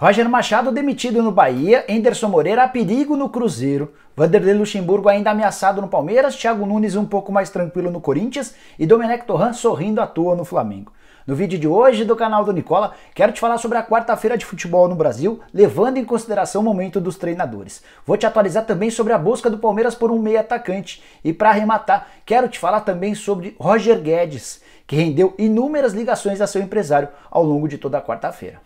Roger Machado demitido no Bahia, Enderson Moreira a perigo no Cruzeiro, Vanderlei Luxemburgo ainda ameaçado no Palmeiras, Thiago Nunes um pouco mais tranquilo no Corinthians e Domenech Torran sorrindo à toa no Flamengo. No vídeo de hoje do canal do Nicola, quero te falar sobre a quarta-feira de futebol no Brasil, levando em consideração o momento dos treinadores. Vou te atualizar também sobre a busca do Palmeiras por um meia atacante e para arrematar, quero te falar também sobre Roger Guedes, que rendeu inúmeras ligações a seu empresário ao longo de toda a quarta-feira.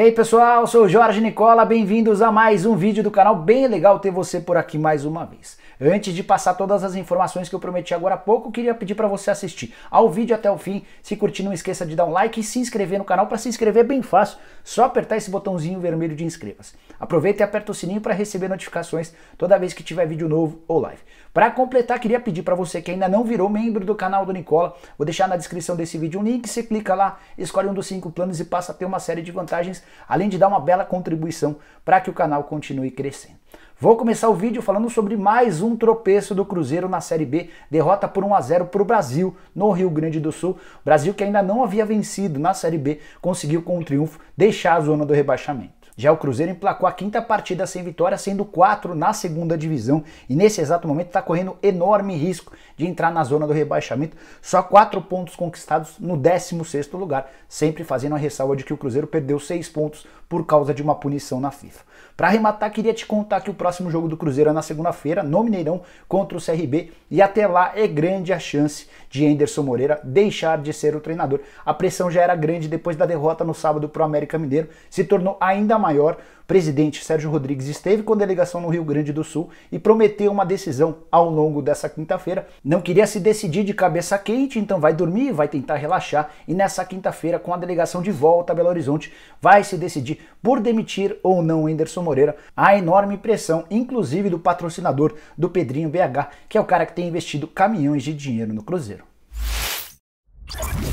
E aí pessoal, sou sou Jorge Nicola, bem-vindos a mais um vídeo do canal, bem legal ter você por aqui mais uma vez. Antes de passar todas as informações que eu prometi agora há pouco, queria pedir para você assistir ao vídeo até o fim, se curtir não esqueça de dar um like e se inscrever no canal, para se inscrever é bem fácil, só apertar esse botãozinho vermelho de inscreva-se. Aproveita e aperta o sininho para receber notificações toda vez que tiver vídeo novo ou live. Para completar, queria pedir para você que ainda não virou membro do canal do Nicola, vou deixar na descrição desse vídeo um link, você clica lá, escolhe um dos cinco planos e passa a ter uma série de vantagens além de dar uma bela contribuição para que o canal continue crescendo. Vou começar o vídeo falando sobre mais um tropeço do Cruzeiro na Série B, derrota por 1 a 0 para o Brasil no Rio Grande do Sul. Brasil que ainda não havia vencido na Série B conseguiu com o um triunfo deixar a zona do rebaixamento. Já o Cruzeiro emplacou a quinta partida sem vitória, sendo quatro na segunda divisão e nesse exato momento está correndo enorme risco de entrar na zona do rebaixamento. Só quatro pontos conquistados no 16º lugar, sempre fazendo a ressalva de que o Cruzeiro perdeu seis pontos por causa de uma punição na FIFA. Para arrematar, queria te contar que o próximo jogo do Cruzeiro é na segunda-feira, no Mineirão, contra o CRB, e até lá é grande a chance de Anderson Moreira deixar de ser o treinador. A pressão já era grande depois da derrota no sábado para o América Mineiro, se tornou ainda mais maior, presidente Sérgio Rodrigues esteve com a delegação no Rio Grande do Sul e prometeu uma decisão ao longo dessa quinta-feira. Não queria se decidir de cabeça quente, então vai dormir, vai tentar relaxar e nessa quinta-feira, com a delegação de volta a Belo Horizonte, vai se decidir por demitir ou não Anderson Moreira. Há enorme pressão, inclusive do patrocinador do Pedrinho BH, que é o cara que tem investido caminhões de dinheiro no Cruzeiro.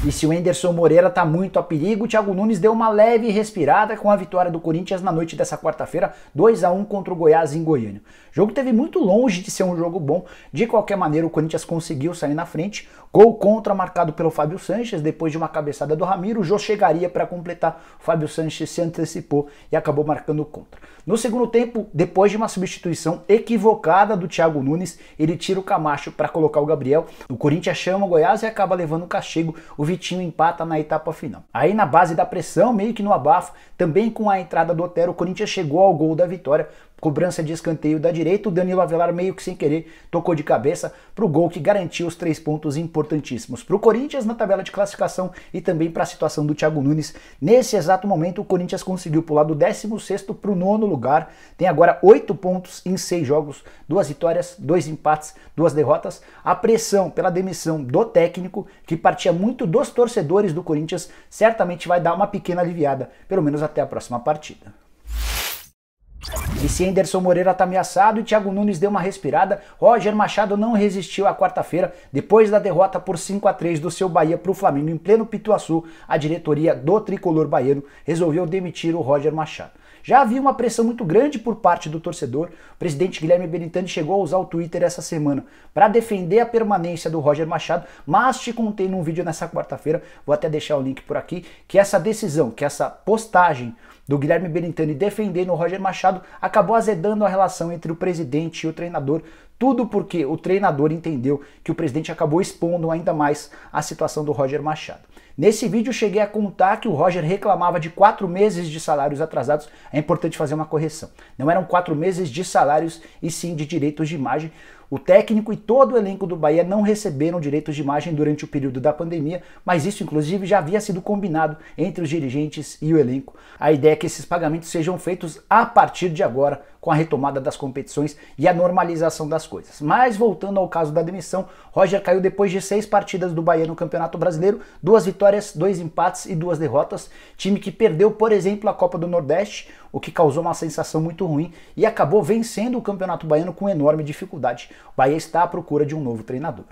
E se o Enderson Moreira está muito a perigo, o Thiago Nunes deu uma leve respirada com a vitória do Corinthians na noite dessa quarta-feira, 2 a 1 contra o Goiás em Goiânia. O jogo teve muito longe de ser um jogo bom, de qualquer maneira o Corinthians conseguiu sair na frente. Gol contra marcado pelo Fábio Sanches, depois de uma cabeçada do Ramiro, o Jô chegaria para completar. O Fábio Sanches se antecipou e acabou marcando contra. No segundo tempo, depois de uma substituição equivocada do Thiago Nunes, ele tira o Camacho para colocar o Gabriel. O Corinthians chama o Goiás e acaba levando o castigo Flamengo, o Vitinho empata na etapa final. Aí na base da pressão, meio que no abafo, também com a entrada do Otero, o Corinthians chegou ao gol da vitória, cobrança de escanteio da direita, o Danilo Avelar meio que sem querer tocou de cabeça para o gol que garantiu os três pontos importantíssimos para o Corinthians na tabela de classificação e também para a situação do Thiago Nunes. Nesse exato momento, o Corinthians conseguiu pular do 16º para o nono lugar, tem agora oito pontos em seis jogos, duas vitórias, dois empates, duas derrotas. A pressão pela demissão do técnico, que partia muito dos torcedores do Corinthians, certamente vai dar uma pequena aliviada, pelo menos até a próxima partida. E se Anderson Moreira está ameaçado e Thiago Nunes deu uma respirada, Roger Machado não resistiu à quarta-feira, depois da derrota por 5 a 3 do seu Bahia para o Flamengo em pleno Pituaçu, a diretoria do tricolor baiano resolveu demitir o Roger Machado. Já havia uma pressão muito grande por parte do torcedor. O presidente Guilherme Benitani chegou a usar o Twitter essa semana para defender a permanência do Roger Machado, mas te contei num vídeo nessa quarta-feira, vou até deixar o link por aqui, que essa decisão, que essa postagem do Guilherme Belintani defendendo o Roger Machado acabou azedando a relação entre o presidente e o treinador. Tudo porque o treinador entendeu que o presidente acabou expondo ainda mais a situação do Roger Machado. Nesse vídeo cheguei a contar que o Roger reclamava de quatro meses de salários atrasados. É importante fazer uma correção. Não eram quatro meses de salários e sim de direitos de imagem. O técnico e todo o elenco do Bahia não receberam direitos de imagem durante o período da pandemia, mas isso inclusive já havia sido combinado entre os dirigentes e o elenco. A ideia é que esses pagamentos sejam feitos a partir de agora, com a retomada das competições e a normalização das coisas. Mas voltando ao caso da demissão, Roger caiu depois de seis partidas do Bahia no Campeonato Brasileiro, duas vitórias, dois empates e duas derrotas. Time que perdeu, por exemplo, a Copa do Nordeste, o que causou uma sensação muito ruim e acabou vencendo o Campeonato Baiano com enorme dificuldade. O Bahia está à procura de um novo treinador.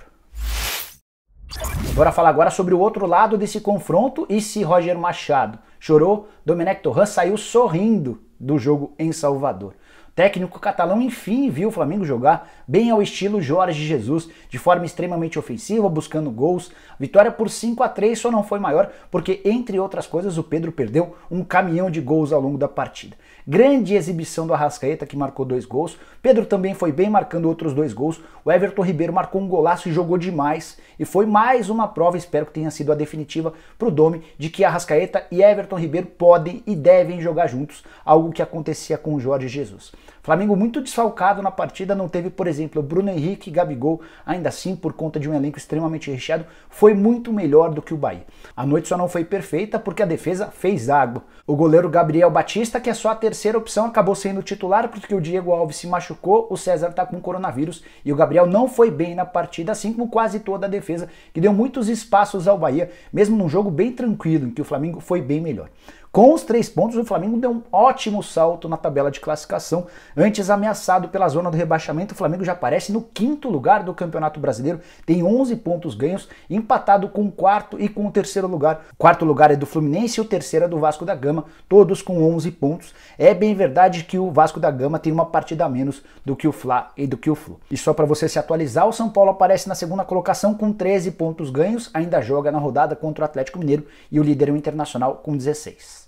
Bora falar agora sobre o outro lado desse confronto e se Roger Machado chorou, Domenech Torran saiu sorrindo do jogo em Salvador. Técnico catalão, enfim, viu o Flamengo jogar bem ao estilo Jorge Jesus, de forma extremamente ofensiva, buscando gols. Vitória por 5 a 3 só não foi maior, porque, entre outras coisas, o Pedro perdeu um caminhão de gols ao longo da partida. Grande exibição do Arrascaeta, que marcou dois gols. Pedro também foi bem, marcando outros dois gols. O Everton Ribeiro marcou um golaço e jogou demais. E foi mais uma prova, espero que tenha sido a definitiva para o Domi, de que Arrascaeta e Everton Ribeiro podem e devem jogar juntos, algo que acontecia com o Jorge Jesus. Flamengo muito desfalcado na partida, não teve, por exemplo, Bruno Henrique e Gabigol, ainda assim, por conta de um elenco extremamente recheado, foi muito melhor do que o Bahia. A noite só não foi perfeita porque a defesa fez água. O goleiro Gabriel Batista, que é só a terceira opção, acabou sendo titular porque o Diego Alves se machucou, o César tá com coronavírus e o Gabriel não foi bem na partida, assim como quase toda a defesa, que deu muitos espaços ao Bahia, mesmo num jogo bem tranquilo, em que o Flamengo foi bem melhor. Com os três pontos, o Flamengo deu um ótimo salto na tabela de classificação. Antes ameaçado pela zona do rebaixamento, o Flamengo já aparece no quinto lugar do Campeonato Brasileiro, tem 11 pontos ganhos, empatado com o quarto e com o terceiro lugar. O quarto lugar é do Fluminense e o terceiro é do Vasco da Gama, todos com 11 pontos. É bem verdade que o Vasco da Gama tem uma partida a menos do que o Fla e do que o Flu. E só para você se atualizar, o São Paulo aparece na segunda colocação com 13 pontos ganhos, ainda joga na rodada contra o Atlético Mineiro e o líder é o Internacional com 16.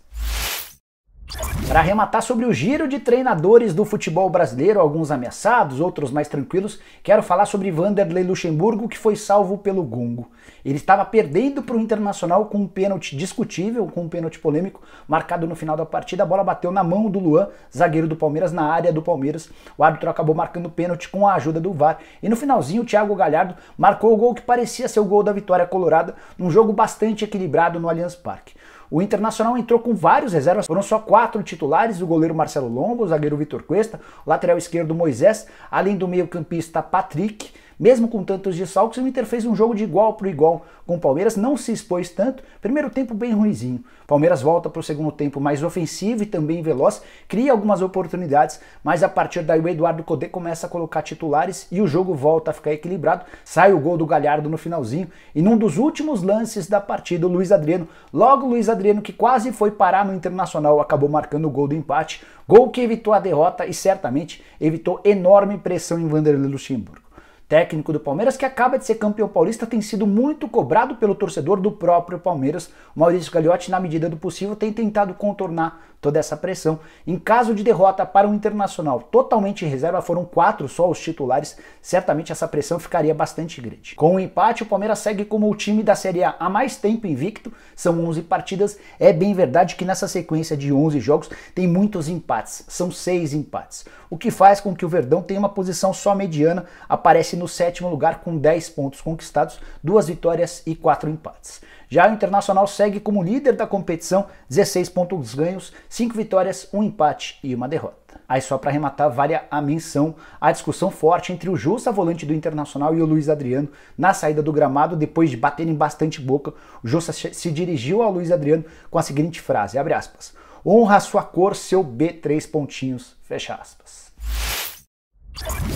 Para arrematar sobre o giro de treinadores do futebol brasileiro, alguns ameaçados, outros mais tranquilos, quero falar sobre Vanderlei Luxemburgo, que foi salvo pelo Gungo. Ele estava perdendo para o Internacional com um pênalti discutível, com um pênalti polêmico, marcado no final da partida. A bola bateu na mão do Luan, zagueiro do Palmeiras, na área do Palmeiras. O árbitro acabou marcando o pênalti com a ajuda do VAR. E no finalzinho, o Thiago Galhardo marcou o gol que parecia ser o gol da vitória colorada, num jogo bastante equilibrado no Allianz Parque. O Internacional entrou com vários reservas, foram só quatro titulares: o goleiro Marcelo Longo, o zagueiro Vitor Cuesta, o lateral esquerdo Moisés, além do meio-campista Patrick mesmo com tantos desfalques, o Inter fez um jogo de igual para igual com o Palmeiras, não se expôs tanto, primeiro tempo bem ruizinho. Palmeiras volta para o segundo tempo mais ofensivo e também veloz, cria algumas oportunidades, mas a partir daí o Eduardo Codê começa a colocar titulares e o jogo volta a ficar equilibrado, sai o gol do Galhardo no finalzinho e num dos últimos lances da partida o Luiz Adriano, logo o Luiz Adriano que quase foi parar no Internacional, acabou marcando o gol do empate, gol que evitou a derrota e certamente evitou enorme pressão em Vanderlei Luxemburgo técnico do Palmeiras, que acaba de ser campeão paulista, tem sido muito cobrado pelo torcedor do próprio Palmeiras. O Maurício Gagliotti, na medida do possível, tem tentado contornar toda essa pressão. Em caso de derrota para o um Internacional, totalmente em reserva, foram quatro só os titulares, certamente essa pressão ficaria bastante grande. Com o empate, o Palmeiras segue como o time da Série A há mais tempo invicto, são 11 partidas. É bem verdade que nessa sequência de 11 jogos tem muitos empates, são seis empates, o que faz com que o Verdão tenha uma posição só mediana, aparece no sétimo lugar com 10 pontos conquistados, duas vitórias e quatro empates. Já o Internacional segue como líder da competição, 16 pontos ganhos, 5 vitórias, um empate e uma derrota. Aí só para arrematar, vale a menção a discussão forte entre o Jússia volante do Internacional e o Luiz Adriano na saída do gramado, depois de baterem bastante boca, o Jússia se dirigiu ao Luiz Adriano com a seguinte frase, abre aspas, honra sua cor, seu B3 pontinhos, fecha aspas.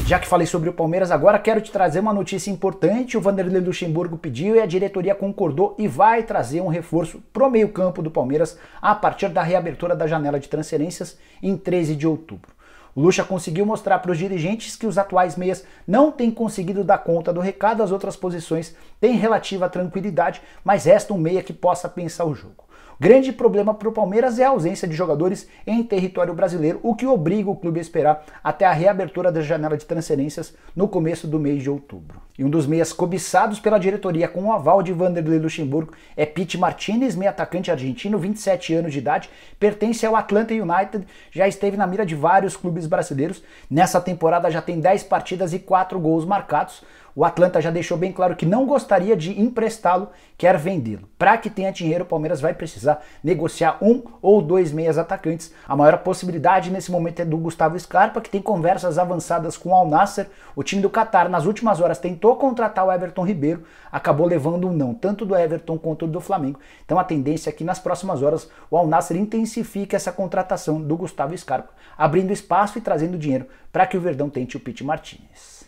Já que falei sobre o Palmeiras agora, quero te trazer uma notícia importante. O Vanderlei Luxemburgo pediu e a diretoria concordou e vai trazer um reforço pro meio-campo do Palmeiras a partir da reabertura da janela de transferências em 13 de outubro. O Lucha conseguiu mostrar para os dirigentes que os atuais meias não têm conseguido dar conta do recado, as outras posições têm relativa tranquilidade, mas resta um meia que possa pensar o jogo. Grande problema para o Palmeiras é a ausência de jogadores em território brasileiro, o que obriga o clube a esperar até a reabertura da janela de transferências no começo do mês de outubro. E um dos meias cobiçados pela diretoria com o aval de Vanderlei Luxemburgo é Pete Martinez, meia atacante argentino, 27 anos de idade, pertence ao Atlanta United, já esteve na mira de vários clubes brasileiros. Nessa temporada já tem 10 partidas e 4 gols marcados o Atlanta já deixou bem claro que não gostaria de emprestá-lo, quer vendê-lo. Para que tenha dinheiro, o Palmeiras vai precisar negociar um ou dois meias atacantes. A maior possibilidade nesse momento é do Gustavo Scarpa, que tem conversas avançadas com o Al Nasser. O time do Qatar, nas últimas horas, tentou contratar o Everton Ribeiro, acabou levando um não, tanto do Everton quanto do Flamengo. Então a tendência é que nas próximas horas o Al Nasser intensifique essa contratação do Gustavo Scarpa, abrindo espaço e trazendo dinheiro para que o Verdão tente o Pete Martinez.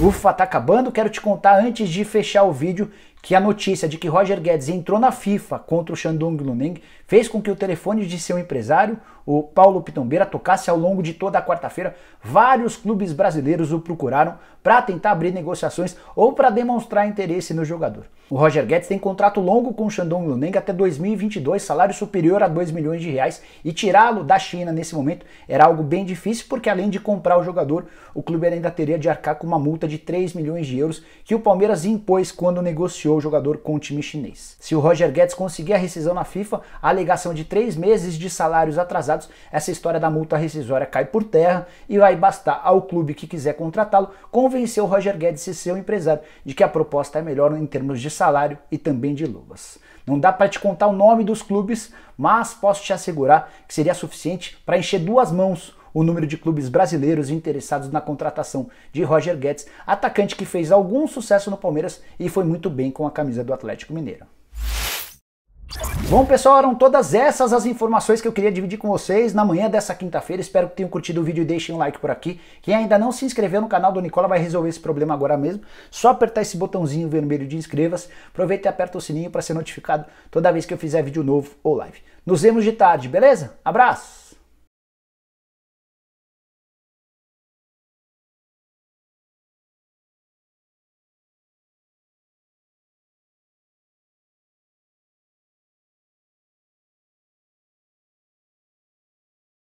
Ufa, tá acabando. Quero te contar antes de fechar o vídeo que a notícia de que Roger Guedes entrou na FIFA contra o Shandong Luneng fez com que o telefone de seu empresário, o Paulo Pitombeira, tocasse ao longo de toda a quarta-feira. Vários clubes brasileiros o procuraram para tentar abrir negociações ou para demonstrar interesse no jogador. O Roger Guedes tem contrato longo com o Shandong Luneng até 2022, salário superior a 2 milhões de reais, e tirá-lo da China nesse momento era algo bem difícil, porque além de comprar o jogador, o clube ainda teria de arcar com uma multa de 3 milhões de euros que o Palmeiras impôs quando negociou o jogador com o time chinês. Se o Roger Guedes conseguir a rescisão na FIFA, a alegação de três meses de salários atrasados, essa história da multa rescisória cai por terra e vai bastar ao clube que quiser contratá-lo convencer o Roger Guedes e seu empresário de que a proposta é melhor em termos de salário e também de luvas. Não dá para te contar o nome dos clubes, mas posso te assegurar que seria suficiente para encher duas mãos o número de clubes brasileiros interessados na contratação de Roger Guedes, atacante que fez algum sucesso no Palmeiras e foi muito bem com a camisa do Atlético Mineiro. Bom, pessoal, eram todas essas as informações que eu queria dividir com vocês na manhã dessa quinta-feira. Espero que tenham curtido o vídeo e deixem um like por aqui. Quem ainda não se inscreveu no canal do Nicola vai resolver esse problema agora mesmo. Só apertar esse botãozinho vermelho de inscreva-se. Aproveita e aperta o sininho para ser notificado toda vez que eu fizer vídeo novo ou live. Nos vemos de tarde, beleza? Abraço!